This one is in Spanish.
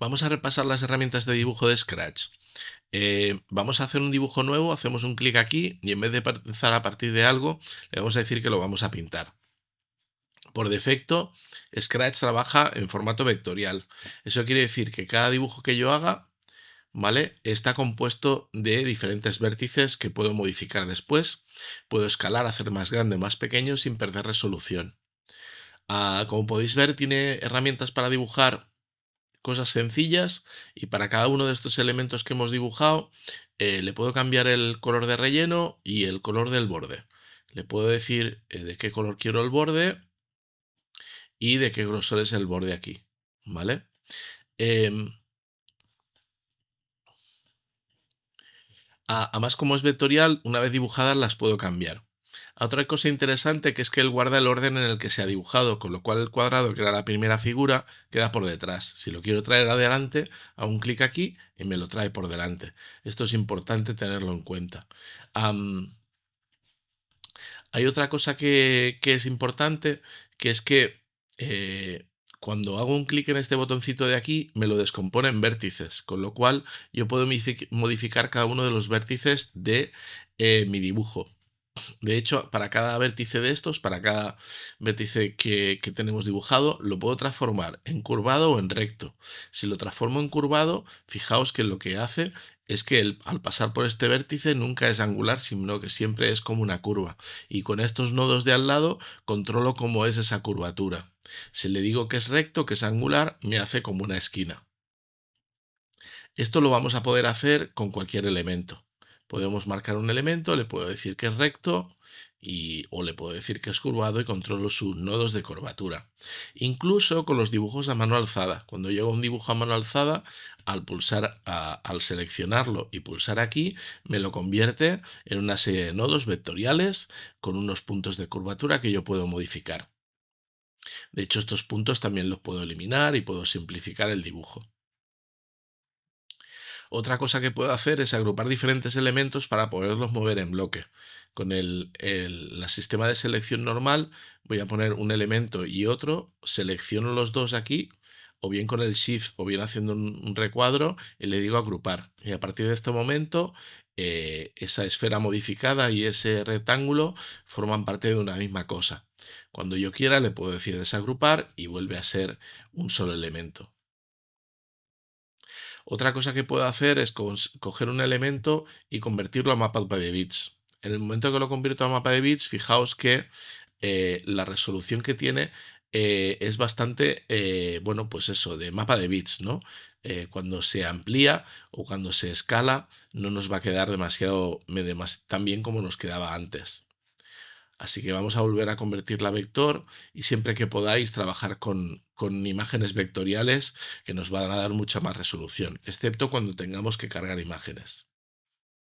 Vamos a repasar las herramientas de dibujo de Scratch. Eh, vamos a hacer un dibujo nuevo, hacemos un clic aquí y en vez de empezar a partir de algo, le vamos a decir que lo vamos a pintar. Por defecto, Scratch trabaja en formato vectorial. Eso quiere decir que cada dibujo que yo haga, ¿vale? Está compuesto de diferentes vértices que puedo modificar después. Puedo escalar, hacer más grande, más pequeño sin perder resolución. Ah, como podéis ver, tiene herramientas para dibujar cosas sencillas y para cada uno de estos elementos que hemos dibujado eh, le puedo cambiar el color de relleno y el color del borde. Le puedo decir eh, de qué color quiero el borde y de qué grosor es el borde aquí, ¿vale? Em, además, como es vectorial, una vez dibujadas las puedo cambiar. Otra cosa interesante que es que él guarda el orden en el que se ha dibujado, con lo cual el cuadrado, que era la primera figura, queda por detrás. Si lo quiero traer adelante, hago un clic aquí y me lo trae por delante. Esto es importante tenerlo en cuenta. hay otra cosa que, es importante, que es que eh, cuando hago un clic en este botoncito de aquí, me lo descompone en vértices, con lo cual yo puedo modificar cada uno de los vértices de eh, mi dibujo. De hecho, para cada vértice de estos, para cada vértice que, tenemos dibujado, lo puedo transformar en curvado o en recto. Si lo transformo en curvado, fijaos que lo que hace es que al pasar por este vértice nunca es angular, sino que siempre es como una curva. Y con estos nodos de al lado controlo cómo es esa curvatura. Si le digo que es recto, que es angular, me hace como una esquina. Esto lo vamos a poder hacer con cualquier elemento. Podemos marcar un elemento, le puedo decir que es recto y, o le puedo decir que es curvado y controlo sus nodos de curvatura. Incluso con los dibujos a mano alzada. Cuando llego a un dibujo a mano alzada, al pulsar, al seleccionarlo y pulsar aquí, me lo convierte en una serie de nodos vectoriales con unos puntos de curvatura que yo puedo modificar. De hecho, estos puntos también los puedo eliminar y puedo simplificar el dibujo. Otra cosa que puedo hacer es agrupar diferentes elementos para poderlos mover en bloque. Con el, sistema de selección normal voy a poner un elemento y otro, selecciono los dos aquí, o bien con el shift o bien haciendo un, recuadro y le digo agrupar. Y a partir de este momento eh, esa esfera modificada y ese rectángulo forman parte de una misma cosa. Cuando yo quiera le puedo decir desagrupar y vuelve a ser un solo elemento. Otra cosa que puedo hacer es coger un elemento y convertirlo a mapa de bits. En el momento que lo convierto a mapa de bits, fijaos que eh, la resolución que tiene eh, es bastante, eh, bueno, pues eso, de mapa de bits, ¿no? cuando se amplía o cuando se escala, no nos va a quedar demasiado, tan bien como nos quedaba antes. Así que vamos a volver a convertirla a vector y siempre que podáis trabajar con, con imágenes vectoriales que nos van a dar mucha más resolución, excepto cuando tengamos que cargar imágenes.